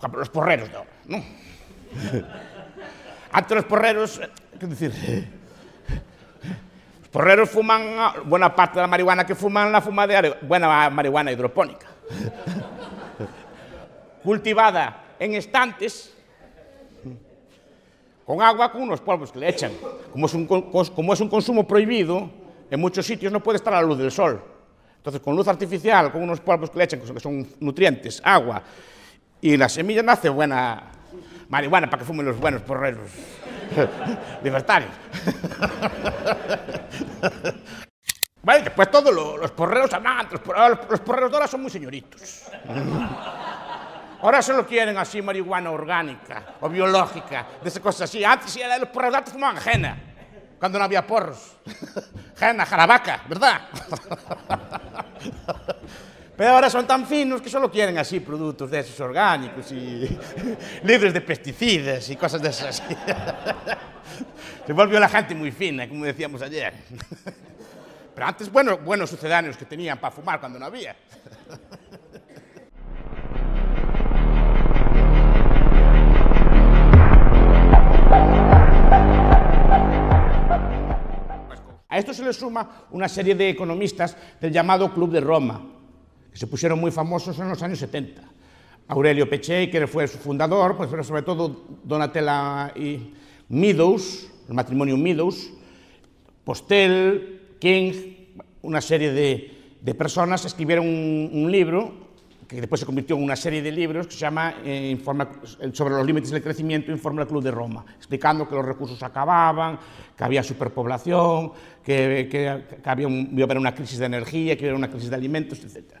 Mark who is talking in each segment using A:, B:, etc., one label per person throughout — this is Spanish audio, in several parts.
A: Por los porreros, no. no. los porreros, eh, ¿qué decir, Los porreros fuman, ah, buena parte de la marihuana que fuman la fuma de buena marihuana hidropónica. Cultivada en estantes, con agua, con unos polvos que le echan. Como es un, como es un consumo prohibido, en muchos sitios no puede estar a la luz del sol. Entonces, con luz artificial, con unos polvos que le echan, que son nutrientes, agua, y la semilla nace buena marihuana para que fumen los buenos porreros libertarios. vale, después pues todos los, porreros hablan, los, los porreros de ahora son muy señoritos. Ahora solo quieren así marihuana orgánica o biológica, de esas cosas así. Antes los porreros fumaban jena, cuando no había porros. Jena, jarabaca, ¿verdad? Pero ahora son tan finos que solo quieren así productos de esos orgánicos y libres de pesticidas y cosas de esas. Se volvió la gente muy fina, como decíamos ayer. Pero antes, bueno, buenos sucedáneos que tenían para fumar cuando no había. A esto se le suma una serie de economistas del llamado Club de Roma, se pusieron muy famosos en los años 70. Aurelio Pechey, que fue su fundador, pues, pero sobre todo Donatella y Meadows, el matrimonio Meadows, Postel, King, una serie de, personas escribieron un, libro que después se convirtió en una serie de libros que se llama eh, eh, sobre los límites del crecimiento, Informa el Club de Roma, explicando que los recursos acababan, que había superpoblación, que, había, iba a haber una crisis de energía, que iba a haber una crisis de alimentos, etc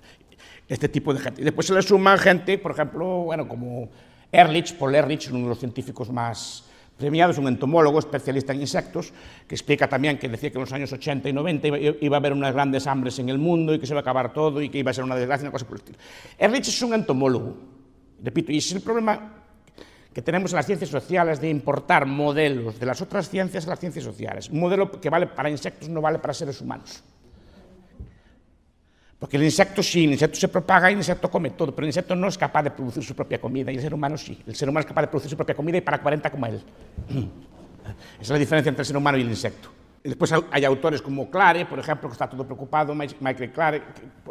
A: este tipo de gente. Y después se le suman gente, por ejemplo, bueno, como Ehrlich, Paul Ehrlich, uno de los científicos más premiados, un entomólogo especialista en insectos, que explica también que decía que en los años 80 y 90 iba, a haber unas grandes hambres en el mundo y que se iba a acabar todo y que iba a ser una desgracia, una cosa por el estilo. Ehrlich es un entomólogo, repito, y es el problema que tenemos en las ciencias sociales de importar modelos de las otras ciencias a las ciencias sociales. Un modelo que vale para insectos no vale para seres humanos. Porque el insecto sí, el insecto se propaga y el insecto come todo, pero el insecto no es capaz de producir su propia comida y el ser humano sí. El ser humano es capaz de producir su propia comida y para 40 como él. Esa es la diferencia entre el ser humano y el insecto. Después hay autores como Clare, por ejemplo, que está todo preocupado, Michael Clare,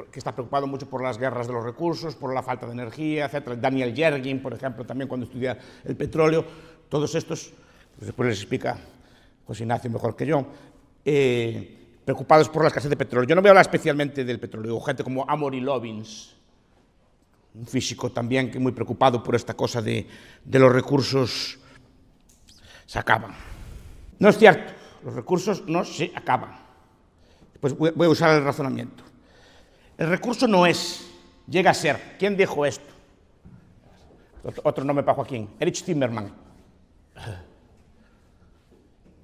A: que está preocupado mucho por las guerras de los recursos, por la falta de energía, etc. Daniel Yergin, por ejemplo, también cuando estudia el petróleo. Todos estos, pues después les explica José Ignacio mejor que yo, eh, preocupados por la escasez de petróleo. Yo no voy a hablar especialmente del petróleo, gente como Amory Lovins, un físico también que muy preocupado por esta cosa de, los recursos se acaban. No es cierto, los recursos no se acaban. Pues voy, a usar el razonamiento. El recurso no es, llega a ser. ¿Quién dejó esto? Otro nombre para Joaquín, Erich Timmerman.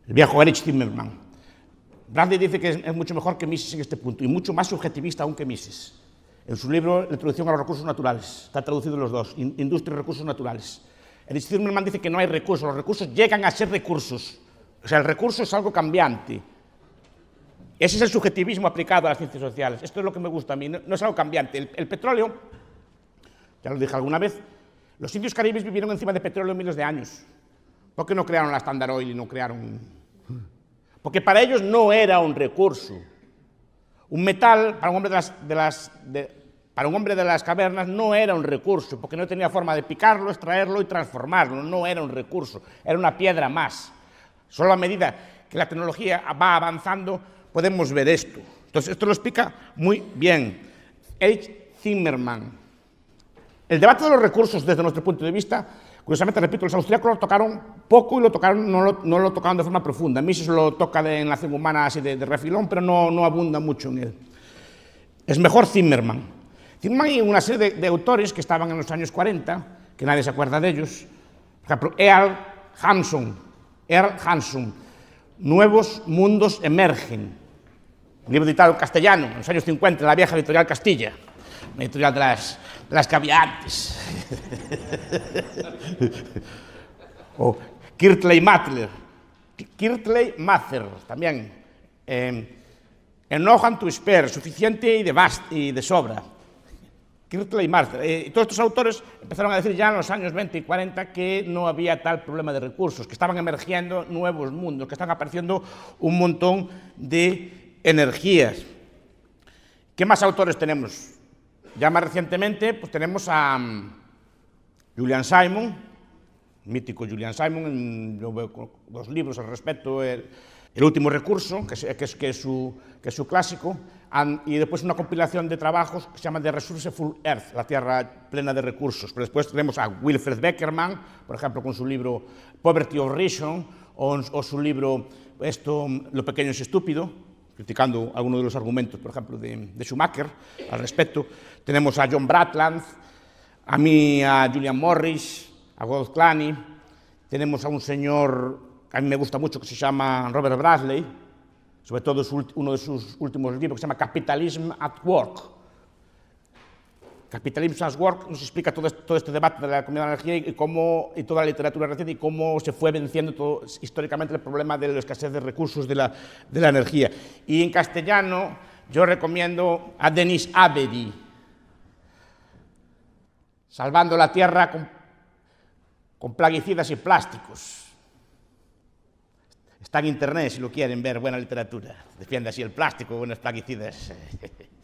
A: El viejo Erich Zimmermann. Brandy dice que es, mucho mejor que Mises en este punto y mucho más subjetivista aún que Mises. En su libro, introducción a los recursos naturales, está traducido los dos, Industria y recursos naturales. El Zimmerman dice que no hay recursos, los recursos llegan a ser recursos. O sea, el recurso es algo cambiante. Ese es el subjetivismo aplicado a las ciencias sociales. Esto es lo que me gusta a mí, no, es algo cambiante. El, petróleo, ya lo dije alguna vez, los indios caribes vivieron encima de petróleo miles de años. ¿Por qué no crearon la Standard Oil y no crearon porque para ellos no era un recurso. Un metal para un hombre de las, para un hombre de las cavernas no era un recurso, porque no tenía forma de picarlo, extraerlo y transformarlo, no era un recurso, era una piedra más. Solo a medida que la tecnología va avanzando podemos ver esto. Entonces, esto lo explica muy bien H. Zimmerman. El debate de los recursos desde nuestro punto de vista Curiosamente, repito, los austríacos lo tocaron poco y lo tocaron, no, lo, tocaron de forma profunda. A se lo toca de enlace humana así de, refilón, pero no, no, abunda mucho en él. Es mejor Zimmerman. Zimmerman y una serie de, autores que estaban en los años 40, que nadie se acuerda de ellos. Por ejemplo, Earl Hanson. Hanson. Nuevos mundos emergen. Un libro editado en castellano, en los años 50, en la vieja editorial Castilla una de las, que las antes. Oh, Kirtley Matler. Kirtley Mather, también. Eh, em, Enojan tu esper, suficiente y de, y de sobra. Kirtley Mather. Eh, y todos estos autores empezaron a decir ya en los años 20 y 40 que no había tal problema de recursos, que estaban emergiendo nuevos mundos, que están apareciendo un montón de energías. ¿Qué más autores tenemos? Ya más recientemente, pues tenemos a mm, Julian Simon, mítico Julian Simon, dos libros al respecto, el, último recurso, que es, que, es, que, su, que su, clásico, y después una compilación de trabajos que se llama The Resourceful Earth, la Tierra plena de recursos. Pero después tenemos a Wilfred Beckerman, por ejemplo, con su libro Poverty of Reason, o, su libro esto, Lo pequeño es estúpido, criticando algunos de los argumentos, por ejemplo, de, de Schumacher al respecto. Tenemos a John Bratland, a mí a Julian Morris, a Gold Clanny, tenemos a un señor que a mí me gusta mucho que se llama Robert Bradley, sobre todo uno de sus últimos libros que se llama Capitalism at Work. Capitalism at Work nos explica todo este, debate de la economía de la energía y, cómo, y toda la literatura reciente y cómo se fue venciendo históricamente el problema de la escasez de recursos de la, de la energía. Y en castellano yo recomiendo a Denis Abedi, salvando la tierra con, plaguicidas y plásticos. Está en internet si lo quieren ver, buena literatura. Defiende así el plástico, buenos plaguicidas.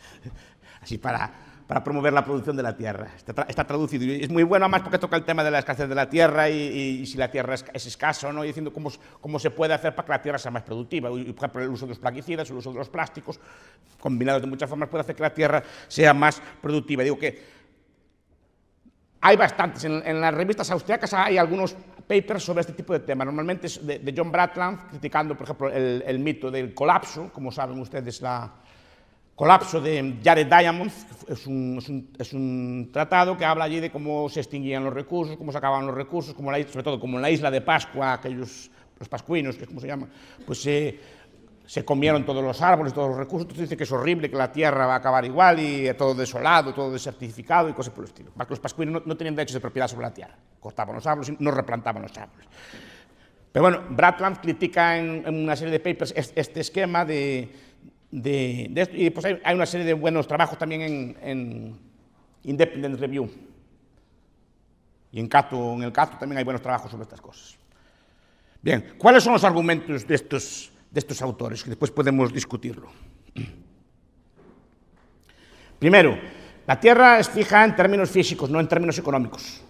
A: así para, para promover la producción de la tierra. Está, traducido y es muy bueno, además porque toca el tema de la escasez de la tierra y, si la tierra es, escasa o no, y diciendo cómo, cómo, se puede hacer para que la tierra sea más productiva. Y, por ejemplo, el uso de los plaguicidas, el uso de los plásticos, combinados de muchas formas, puede hacer que la tierra sea más productiva. Digo que hay bastantes. En, las revistas austriacas hay algunos papers sobre este tipo de temas. Normalmente es de, John Bratland, criticando, por ejemplo, el, mito del colapso, como saben ustedes, la colapso de Jared Diamond, es un, tratado que habla allí de cómo se extinguían los recursos, cómo se acababan los recursos, sobre todo como en la isla de Pascua, aquellos, los pascuinos, que es como se llama, pues se se comieron todos los árboles, todos los recursos, entonces dice que es horrible, que la tierra va a acabar igual y todo desolado, todo desertificado y cosas por el estilo. Los pascuinos no, tenían derechos de propiedad sobre la tierra, cortaban los árboles y no replantaban los árboles. Pero bueno, Bratland critica en, una serie de papers este, esquema de, y pues hay, una serie de buenos trabajos también en, Independent Review. Y en, Cato, en el Cato también hay buenos trabajos sobre estas cosas. Bien, ¿cuáles son los argumentos de estos de estos autores, que después podemos discutirlo. Primero, la Tierra es fija en términos físicos, no en términos económicos.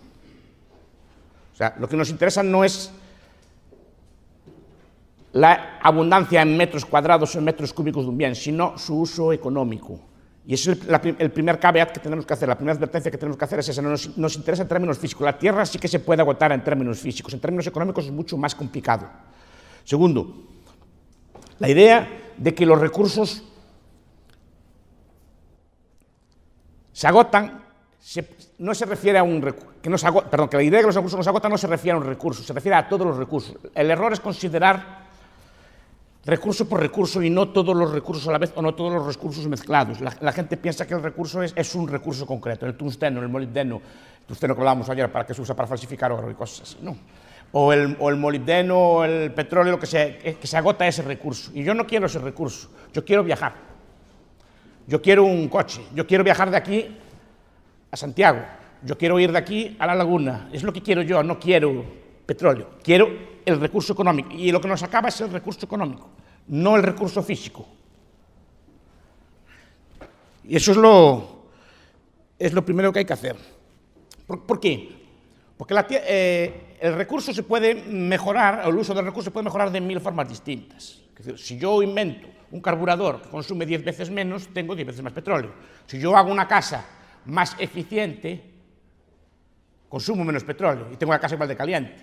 A: O sea, lo que nos interesa no es la abundancia en metros cuadrados o en metros cúbicos de un bien, sino su uso económico. Y ese es el, primer caveat que tenemos que hacer, la primera advertencia que tenemos que hacer es esa, nos, nos interesa en términos físicos. La tierra sí que se puede agotar en términos físicos, en términos económicos es mucho más complicado. Segundo, la idea de que los recursos se agotan, no se refiere a un que se la idea que los recursos no se agotan no se refiere a un recurso, se refiere a todos los recursos. El error es considerar recurso por recurso y no todos los recursos a la vez o no todos los recursos mezclados. La, gente piensa que el recurso es, un recurso concreto, el tungsteno, el molibdeno, el tungsteno que hablábamos ayer para que se usa para falsificar oro y cosas así. No o el, o molibdeno o el petróleo, lo que se, que se agota ese recurso. Y yo no quiero ese recurso, yo quiero viajar. Yo quiero un coche, yo quiero viajar de aquí a Santiago, yo quiero ir de aquí a la laguna, es lo que quiero yo, no quiero petróleo, quiero el recurso económico. Y lo que nos acaba es el recurso económico, no el recurso físico. Y eso es lo, es lo primero que hay que hacer. por qué? Porque eh, el recurso se puede mejorar, el uso del recurso se puede mejorar de mil formas distintas. si yo invento un carburador que consume 10 veces menos, tengo 10 veces más petróleo. Si yo hago una casa más eficiente, consumo menos petróleo y tengo una casa igual de caliente.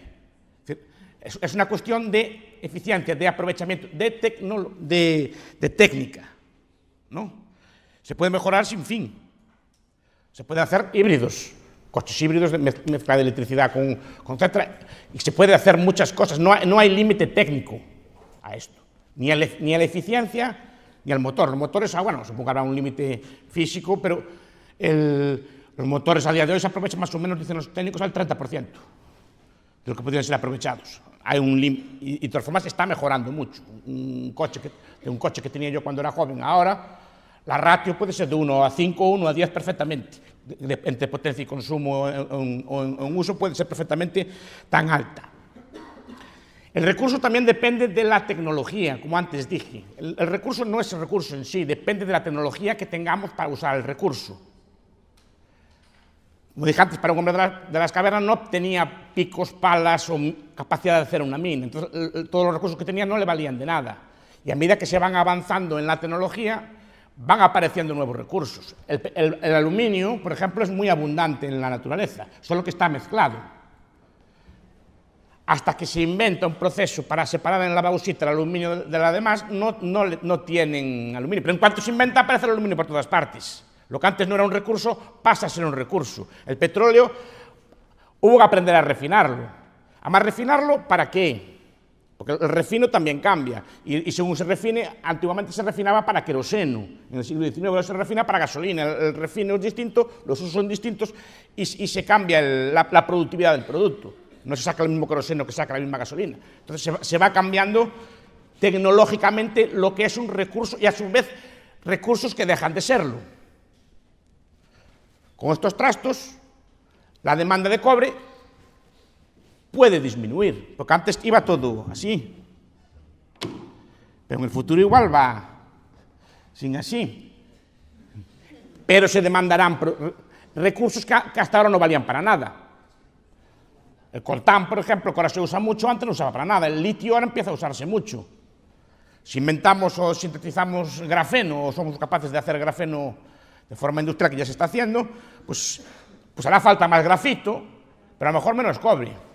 A: Es, una cuestión de eficiencia, de aprovechamiento, de, de, de técnica. Se puede mejorar sin fin. Se pueden hacer híbridos coches híbridos, mezcla de electricidad con, con etcétera, y se puede hacer muchas cosas, no hay, no hay límite técnico a esto, ni a, ni a la eficiencia ni al motor. Los motores, ah, bueno, supongo que habrá un límite físico, pero el, los motores a día de hoy se aprovechan más o menos, dicen los técnicos, al 30% de lo que podrían ser aprovechados. Hay un y, de todas formas está mejorando mucho. Un coche que, un coche que tenía yo cuando era joven ahora la ratio puede ser de 1 a 5, 1 a 10 perfectamente. entre potencia y consumo o en, uso puede ser perfectamente tan alta. El recurso también depende de la tecnología, como antes dije. El, recurso no es el recurso en sí, depende de la tecnología que tengamos para usar el recurso. Como dije antes, para un hombre de, las cavernas no tenía picos, palas o capacidad de hacer una mina. Entonces, todos los recursos que tenía no le valían de nada. Y a medida que se van avanzando en la tecnología, van apareciendo nuevos recursos. El, aluminio, por ejemplo, es muy abundante en la naturaleza, solo que está mezclado. Hasta que se inventa un proceso para separar en la bauxita el aluminio de la demás, no, tienen aluminio. Pero en cuanto se inventa, aparece el aluminio por todas partes. Lo que antes no era un recurso, pasa a ser un recurso. El petróleo hubo que aprender a refinarlo. ¿A más refinarlo, ¿para qué? Porque el refino también cambia. Y, según se refine, antiguamente se refinaba para queroseno. En el siglo XIX se refina para gasolina. El, refino es distinto, los usos son distintos y, se cambia la, productividad del producto. No se saca el mismo queroseno que saca la misma gasolina. Entonces se va cambiando tecnológicamente lo que es un recurso y a su vez recursos que dejan de serlo. Con estos trastos, la demanda de cobre puede disminuir, porque antes iba todo así. Pero en el futuro igual va sin así. Pero se demandarán recursos que hasta ahora no valían para nada. El coltán, por ejemplo, que ahora se usa mucho, antes no usaba para nada. El litio ahora empieza a usarse mucho. Si inventamos o sintetizamos grafeno o somos capaces de hacer grafeno de forma industrial, que ya se está haciendo, pues, pues hará falta más grafito, pero a lo mejor menos cobre.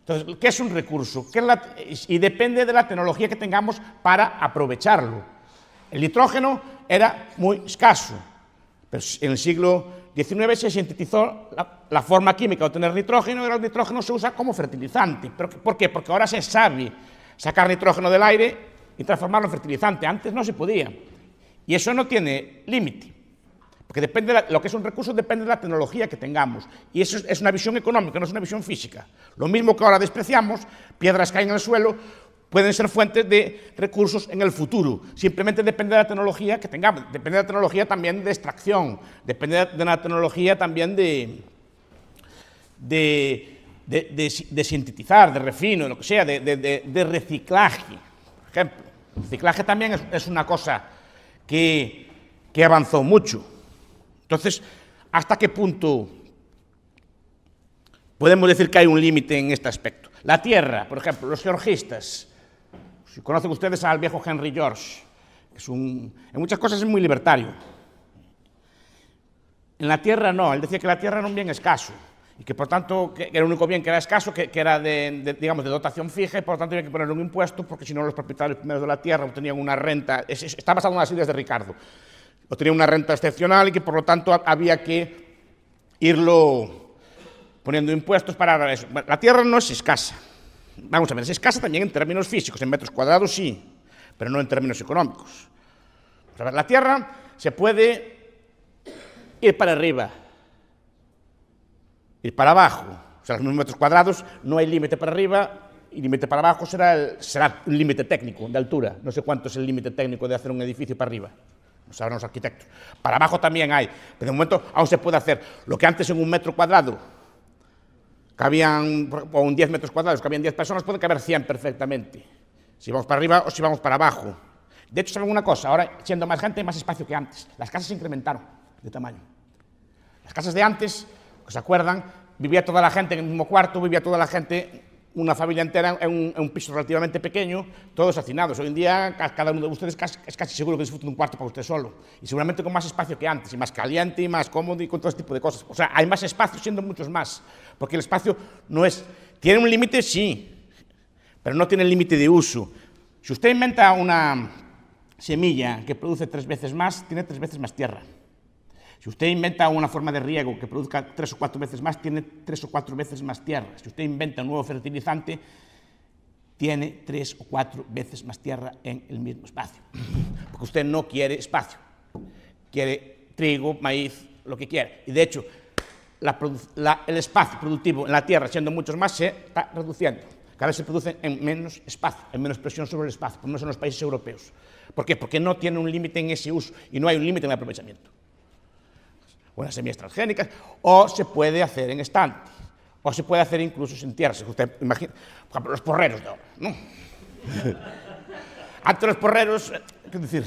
A: Entonces, ¿qué es un recurso? ¿Qué la, y depende de la tecnología que tengamos para aprovecharlo. El nitrógeno era muy escaso, pero en el siglo XIX se sintetizó la, forma química de obtener nitrógeno y el nitrógeno se usa como fertilizante. ¿Pero, ¿Por qué? Porque ahora se sabe sacar nitrógeno del aire y transformarlo en fertilizante. Antes no se podía. Y eso no tiene límite. Porque depende lo que es un recurso depende de la tecnología que tengamos. Y eso es, una visión económica, no es una visión física. Lo mismo que ahora despreciamos, piedras caen el suelo, pueden ser fuentes de recursos en el futuro. Simplemente depende de la tecnología que tengamos. Depende de la tecnología también de extracción. Depende de la tecnología también de, de, de, sintetizar, de refino, lo que sea, de, reciclaje. Por ejemplo, reciclaje también es, una cosa que, que avanzó mucho. Entonces, ¿hasta qué punto podemos decir que hay un límite en este aspecto? La tierra, por ejemplo, los georgistas. Si conocen ustedes al viejo Henry George, en muchas cosas es muy libertario. En la tierra no, él decía que la tierra era un bien escaso y que por tanto era el único bien que era escaso, que, era de, dotación fija y por lo tanto había que poner un impuesto porque si no los propietarios primeros de la tierra obtenían una renta. está basado en las ideas de Ricardo o tenía una renta excepcional y que por lo tanto había que irlo poniendo impuestos para eso. La tierra no es escasa. Vamos a ver, es escasa también en términos físicos, en metros cuadrados sí, pero no en términos económicos. la tierra se puede ir para arriba, ir para abajo. O sea, los metros cuadrados no hay límite para arriba y límite para abajo será, será un límite técnico de altura. No sé cuánto es el límite técnico de hacer un edificio para arriba saben los arquitectos. Para abajo también hay, pero de momento aún se puede hacer. Lo que antes en un metro cuadrado cabían, o en 10 metros cuadrados cabían 10 personas, puede caber 100 perfectamente. Si vamos para arriba o si vamos para abajo. De hecho, ¿saben una cosa? Ahora, siendo más gente, hay más espacio que antes. Las casas se incrementaron de tamaño. Las casas de antes, ¿se acuerdan? Vivía toda la gente en el mismo cuarto, vivía toda la gente una familia entera en un, piso relativamente pequeño, todos hacinados. Hoy en día cada uno de ustedes es casi seguro que disfruta de un cuarto para usted solo. Y seguramente con más espacio que antes, y más caliente, y más cómodo, y con todo ese tipo de cosas. O sea, hay más espacio siendo muchos más. Porque el espacio no es... ¿Tiene un límite? Sí. Pero no tiene límite de uso. Si usted inventa una semilla que produce tres veces más, tiene tres veces más tierra. Si usted inventa una forma de riego que produzca tres o cuatro veces más, tiene tres o cuatro veces más tierra. Si usted inventa un nuevo fertilizante, tiene tres o cuatro veces más tierra en el mismo espacio. Porque usted no quiere espacio, quiere trigo, maíz, lo que quiera. Y de hecho, el espacio productivo en la tierra, siendo muchos más, se está reduciendo. Cada vez se produce en menos espacio, en menos presión sobre el espacio, por lo menos en los países europeos. ¿Por qué? Porque no tiene un límite en ese uso y no hay un límite en el aprovechamiento buenas semillas transgénicas, o se puede hacer en estantes, o se puede hacer incluso sin tierras. Usted los porreros de ¿no? Antes los porreros, eh, ¿qué decir?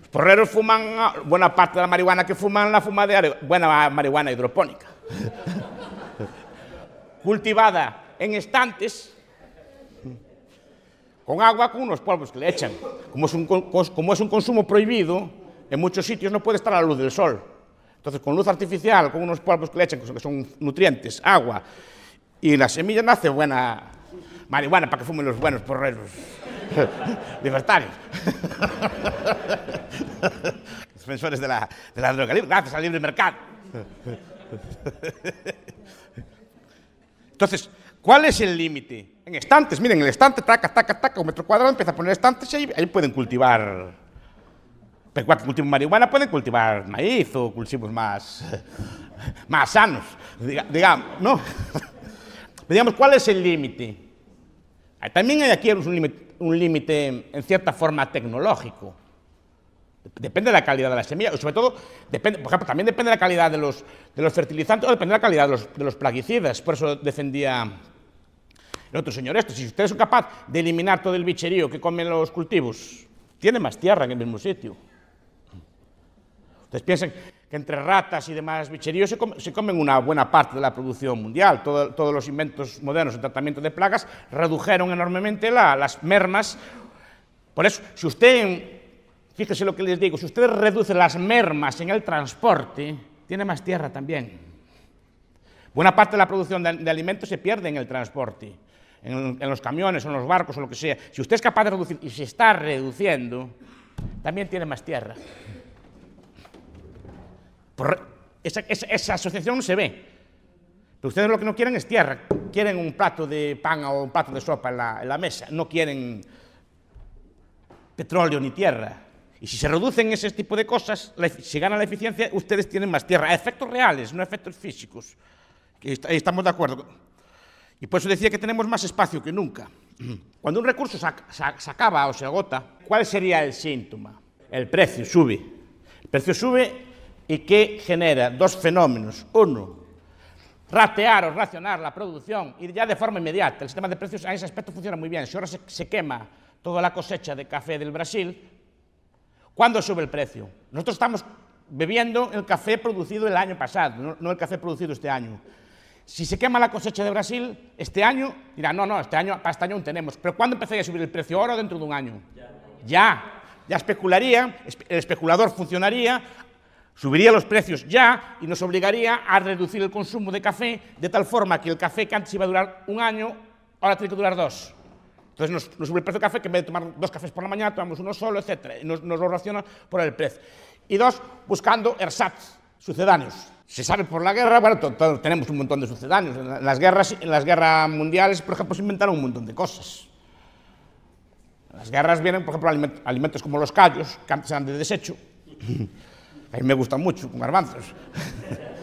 A: Los porreros fuman, ah, buena parte de la marihuana que fuman la fuma de buena marihuana hidropónica. Cultivada en estantes, con agua, con unos polvos que le echan. como es un consumo prohibido, en muchos sitios no puede estar a la luz del sol. Entonces, con luz artificial, con unos polvos que le echan, que son nutrientes, agua, y la semilla nace buena marihuana para que fumen los buenos porreros libertarios. Defensores de la, de libre, gracias al libre mercado. Entonces, ¿cuál es el límite? En estantes, miren, el estante, taca, taca, taca, un metro cuadrado, empieza a poner estantes y ahí pueden cultivar pero marihuana puede cultivar maíz o cultivos más, más sanos, digamos, ¿no? digamos, ¿cuál es el límite? También hay aquí un límite en cierta forma tecnológico. Depende de la calidad de la semilla, sobre todo, por ejemplo, también depende de la calidad de los, fertilizantes o depende de la calidad de los, plaguicidas. Por eso defendía el otro señor esto. Si ustedes son capaz de eliminar todo el bicherío que comen los cultivos, tiene más tierra en el mismo sitio. Entonces, piensen que entre ratas y demás bicheríos se, comen una buena parte de la producción mundial. todos los inventos modernos en tratamiento de plagas redujeron enormemente las mermas. Por eso, si usted, fíjese lo que les digo, si usted reduce las mermas en el transporte, tiene más tierra también. Buena parte de la producción de, alimentos se pierde en el transporte, en, en los camiones, en los barcos o lo que sea. Si usted es capaz de reducir y se está reduciendo, también tiene más tierra esa, asociación no se ve. Pero ustedes lo que no quieren es tierra, quieren un plato de pan o un plato de sopa en la, mesa, no quieren petróleo ni tierra. Y si se reducen ese tipo de cosas, si gana la eficiencia, ustedes tienen más tierra. efectos reales, no efectos físicos. Estamos de acuerdo. Y por eso decía que tenemos más espacio que nunca. Cuando un recurso se acaba o se agota, ¿cuál sería el síntoma? El precio sube. El precio sube y que genera dos fenómenos. Uno, ratear o racionar la producción y ya de forma inmediata. El sistema de precios a ese aspecto funciona muy bien. Si ahora se, quema toda la cosecha de café del Brasil, ¿cuándo sube el precio? Nosotros estamos bebiendo el café producido el año pasado, no, el café producido este año. Si se quema la cosecha de Brasil, este año dirán, no, no, este año, para este año aún tenemos. Pero ¿cuándo empezaría a subir el precio? Ahora dentro de un año. ya. Ya especularía, el especulador funcionaría Subiría los precios ya y nos obligaría a reducir el consumo de café de tal forma que el café que antes iba a durar un año, ahora tiene que durar dos. Entonces nos, sube el precio del café, que en vez de tomar dos cafés por la mañana, tomamos uno solo, etc. Nos, nos lo raciona por el precio. Y dos, buscando ersatz, sucedáneos. Se sabe por la guerra, bueno, tenemos un montón de sucedáneos. En las, guerras, las guerras mundiales, por ejemplo, se inventaron un montón de cosas. En las guerras vienen, por ejemplo, alimentos como los callos, que antes eran de desecho a mí me gusta mucho con garbanzos.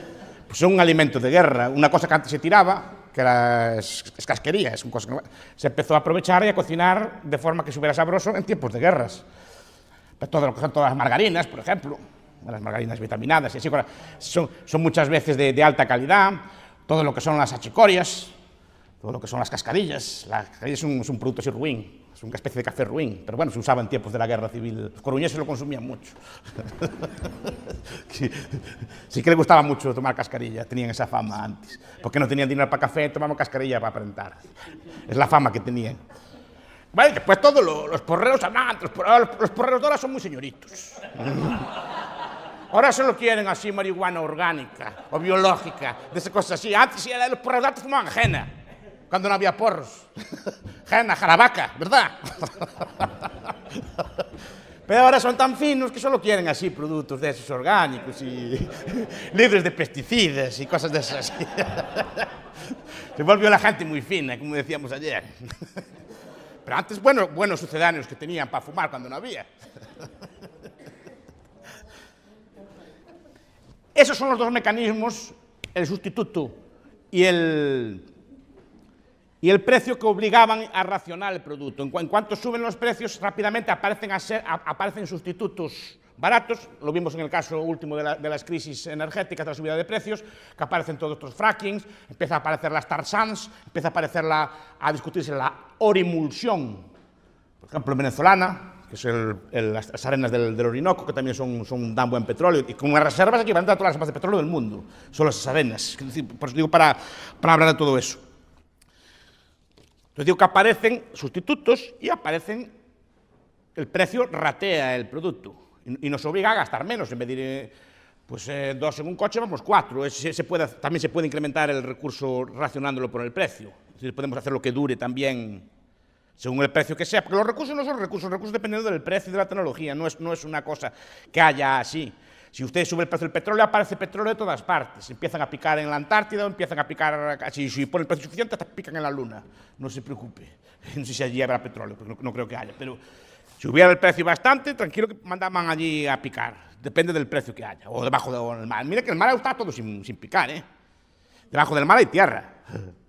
A: Pues son un alimento de guerra, una cosa que antes se tiraba, que era escasquería, es una cosa que se empezó a aprovechar y a cocinar de forma que hubiera sabroso en tiempos de guerras. Pues todo lo que son todas las margarinas, por ejemplo, las margarinas vitaminadas y así, son, son muchas veces de, alta calidad, todo lo que son las achicorias, todo lo que son las cascadillas, las cascadillas es un, producto así es una especie de café ruin, pero bueno, se usaba en tiempos de la guerra civil. Los coruñeses lo consumían mucho. sí, que les gustaba mucho tomar cascarilla, tenían esa fama antes. Porque no tenían dinero para café, tomamos cascarilla para apretar Es la fama que tenían. Vale, después todos los porreros amantes, los, los porreros de ahora son muy señoritos. Ahora solo quieren así marihuana orgánica o biológica, de esas cosas así. Antes los porreros de antes fumaban ajena cuando no había porros. la jarabaca, ¿verdad? Pero ahora son tan finos que solo quieren así productos de esos orgánicos y libres de pesticidas y cosas de esas. Se volvió la gente muy fina, como decíamos ayer. Pero antes, bueno, buenos sucedáneos que tenían para fumar cuando no había. Esos son los dos mecanismos, el sustituto y el y el precio que obligaban a racionar el producto. En, cuanto suben los precios, rápidamente aparecen, a ser, aparecen sustitutos baratos, lo vimos en el caso último de, las crisis energéticas, de la subida de precios, que aparecen todos estos frackings, empieza a aparecer las tarsans, empieza a aparecer la, a discutirse la orimulsión, por ejemplo, venezolana, que son las arenas del, Orinoco, que también son, un dan buen petróleo, y con reservas equivalentes a todas las más de petróleo del mundo, son las arenas. por eso digo, para hablar de todo eso. Entonces digo que aparecen sustitutos y aparecen, el precio ratea el producto y, nos obliga a gastar menos en vez de eh, pues eh, dos en un coche vamos cuatro. se puede, también se puede incrementar el recurso racionándolo por el precio. podemos hacer lo que dure también según el precio que sea, porque los recursos no son recursos, los recursos dependiendo del precio y de la tecnología, no es, no es una cosa que haya así. Si usted sube el precio del petróleo, aparece petróleo de todas partes. Empiezan a picar en la Antártida, empiezan a picar, si, si el precio suficiente, hasta pican en la Luna. No se preocupe. No sé si allí habrá petróleo, porque no, creo que haya. Pero si hubiera el precio bastante, tranquilo que mandaban allí a picar. Depende del precio que haya, o debajo del mar. Mire que el mar está todo sin, picar, ¿eh? Debajo del mar hay tierra.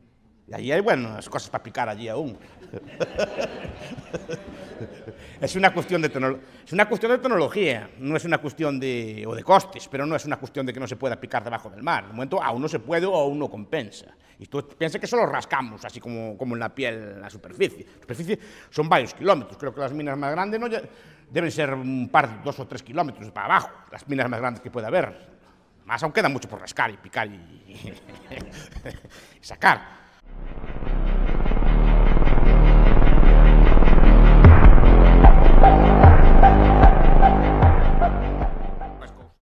A: Y allí hay buenas cosas para picar allí aún. es, una cuestión de es una cuestión de tecnología, no es una cuestión de, o de costes, pero no es una cuestión de que no se pueda picar debajo del mar. De momento aún no se puede o aún no compensa. Y tú piensas que solo rascamos, así como, como en la piel, la superficie. La superficie son varios kilómetros. Creo que las minas más grandes no, deben ser un par, dos o tres kilómetros para abajo, las minas más grandes que pueda haber. Más aún queda mucho por rascar y picar y sacar.